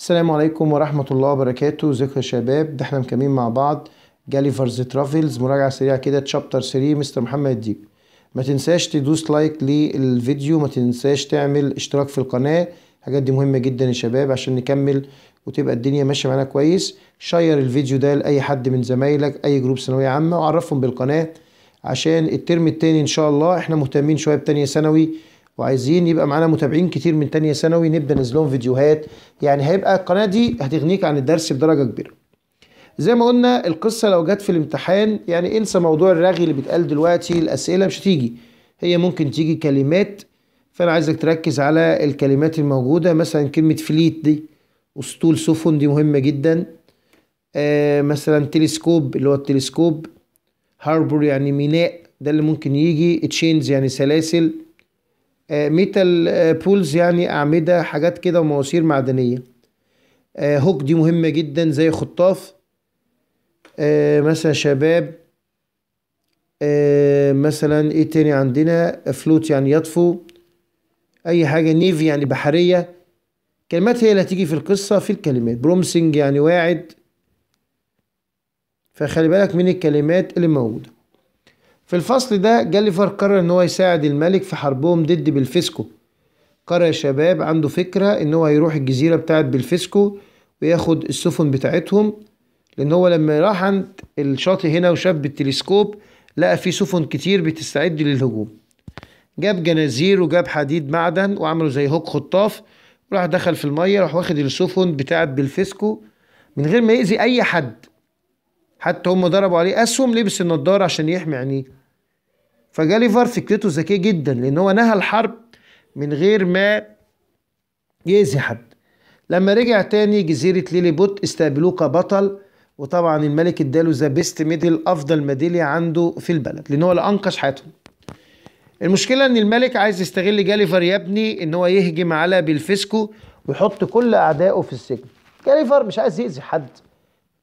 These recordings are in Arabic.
السلام عليكم ورحمة الله وبركاته ذكرى شباب ده احنا مكملين مع بعض جاليفرز ترافلز مراجعة سريعة كده تشابتر 3 مستر محمد الديب ما تنساش تدوس لايك للفيديو ما تنساش تعمل اشتراك في القناة الحاجات دي مهمة جدا يا شباب عشان نكمل وتبقى الدنيا ماشية معانا كويس شير الفيديو ده لأي حد من زمايلك أي جروب ثانوية عامة وعرفهم بالقناة عشان الترم التاني إن شاء الله احنا مهتمين شوية بتانية ثانوي وعايزين يبقى معانا متابعين كتير من تانية ثانوي نبدا ننزل لهم فيديوهات يعني هيبقى القناه دي هتغنيك عن الدرس بدرجه كبيره زي ما قلنا القصه لو جت في الامتحان يعني انسى موضوع الرغي اللي بيتقال دلوقتي الاسئله مش هتيجي هي ممكن تيجي كلمات فانا عايزك تركز على الكلمات الموجوده مثلا كلمه فليت دي اسطول سفن دي مهمه جدا آه مثلا تلسكوب اللي هو التلسكوب هاربور يعني ميناء ده اللي ممكن يجي تشينز يعني سلاسل ميتال آه، بولز آه، يعني أعمدة حاجات كده ومواسير معدنية هوك آه، دي مهمة جدا زي خطاف مثلا شباب مثلا ايه تاني عندنا فلوت يعني يطفو اي حاجة نيفي يعني بحرية كلمات هي اللي هتيجي في القصة في الكلمات برومسنج يعني واعد فخلي بالك من الكلمات اللي موجودة في الفصل ده جاليفر قرر ان هو يساعد الملك في حربهم ضد بلفيسكو قرر شباب عنده فكرة ان هو هيروح الجزيرة بتاعت بلفيسكو وياخد السفن بتاعتهم لان هو لما راح عند الشاطئ هنا وشاف بالتلسكوب لقى فيه سفن كتير بتستعد للهجوم جاب جنازير وجاب حديد معدن وعملوا زي هوك خطاف وراح دخل في المية راح واخد السفن بتاعت بلفيسكو من غير ما يأذي أي حد حتى هم ضربوا عليه أسهم لبس النضارة عشان يحمي عينيه فجاليفر فكرته ذكيه جدا لان هو نهى الحرب من غير ما يأذي حد لما رجع تاني جزيرة ليليبوت استقبلوه كبطل وطبعا الملك اداله ذا بيست ميدل افضل ميدالية عنده في البلد لان هو اللي انقذ حياتهم المشكلة ان الملك عايز يستغل جاليفر يا ابني ان هو يهجم على بلفيسكو ويحط كل اعدائه في السجن جاليفر مش عايز يأذي حد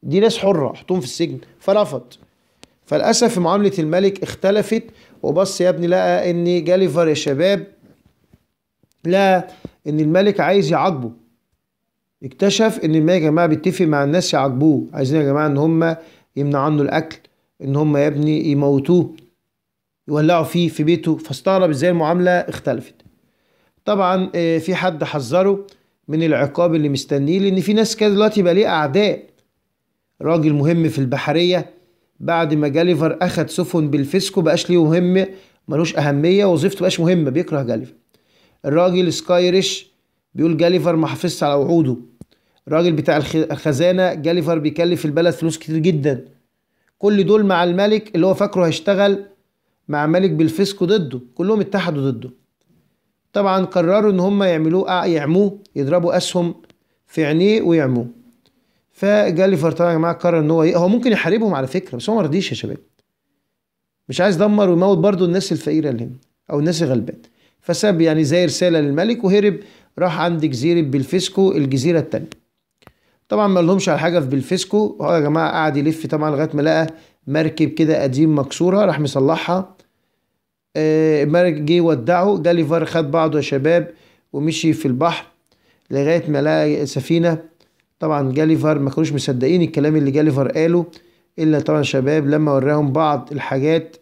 دي ناس حرة حطهم في السجن فرفض فللأسف معاملة الملك اختلفت وبص يا ابني لقى ان جاليفر يا شباب لقى ان الملك عايز يعاقبه اكتشف ان الملك يا جماعه بيتفق مع الناس يعاقبوه عايزين يا جماعه ان هم يمنع عنه الاكل ان هم يا ابني يموتوه يولعوا فيه في بيته فاستغرب ازاي المعامله اختلفت طبعا آه، في حد حذره من العقاب اللي مستنيه لان في ناس كده دلوقتي بقى ليه اعداء راجل مهم في البحريه بعد ما جاليفر اخد سفن بالفيسكو بقاش ليه مهم ملوش اهميه وظيفته بقاش مهمه بيكره جاليفر الراجل سكايرش بيقول جاليفر ما حافظش على وعوده الراجل بتاع الخزانه جاليفر بيكلف البلد فلوس كتير جدا كل دول مع الملك اللي هو فاكره هيشتغل مع ملك بالفيسكو ضده كلهم اتحدوا ضده طبعا قرروا ان هم يعملوه يعموه يضربوا اسهم في عينيه ويعموه فجالي فرطان يا جماعه قرر ان هو ايه هو ممكن يحاربهم على فكره بس هو ما رضيش يا شباب مش عايز يدمر ويموت برضه الناس الفقيره اللي هنا او الناس الغلبان فساب يعني زي رساله للملك وهرب راح عند جزيره بلفسكو الجزيره الثانيه طبعا ما لهمش على حاجه في بلفسكو هو يا جماعه قعد يلف طبعا لغايه ما لقى مركب كده قديم مكسوره راح مصلحها آه، الملك جه ودعه جاليفر خد بعضه يا شباب ومشي في البحر لغايه ما لقى سفينه طبعا جاليفر ما كانوش مصدقين الكلام اللي جاليفر قاله الا طبعا شباب لما وراهم بعض الحاجات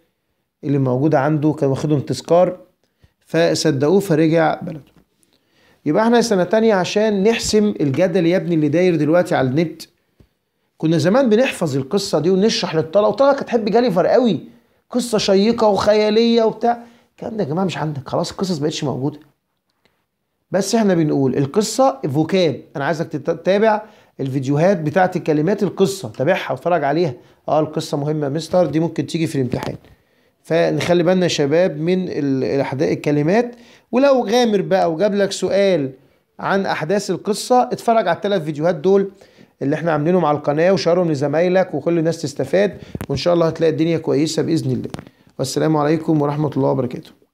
اللي موجوده عنده كان واخدهم تذكار فصدقوه فرجع بلده يبقى احنا سنه تانية عشان نحسم الجدل يا ابني اللي داير دلوقتي على النت كنا زمان بنحفظ القصه دي ونشرح للطلبه وطلبه كانت تحب جاليفر قوي قصه شيقه وخياليه وبتاع الكلام ده يا جماعه مش عندك خلاص القصص بقتش موجوده بس احنا بنقول القصه فوكاب انا عايزك تتابع الفيديوهات بتاعت كلمات القصه تابعها واتفرج عليها اه القصه مهمه مستر دي ممكن تيجي في الامتحان فنخلي بالنا يا شباب من الاحداث الكلمات ولو غامر بقى وجاب لك سؤال عن احداث القصه اتفرج على الثلاث فيديوهات دول اللي احنا عاملينهم على القناه وشارهم لزمايلك وكل الناس تستفاد وان شاء الله هتلاقي الدنيا كويسه باذن الله والسلام عليكم ورحمه الله وبركاته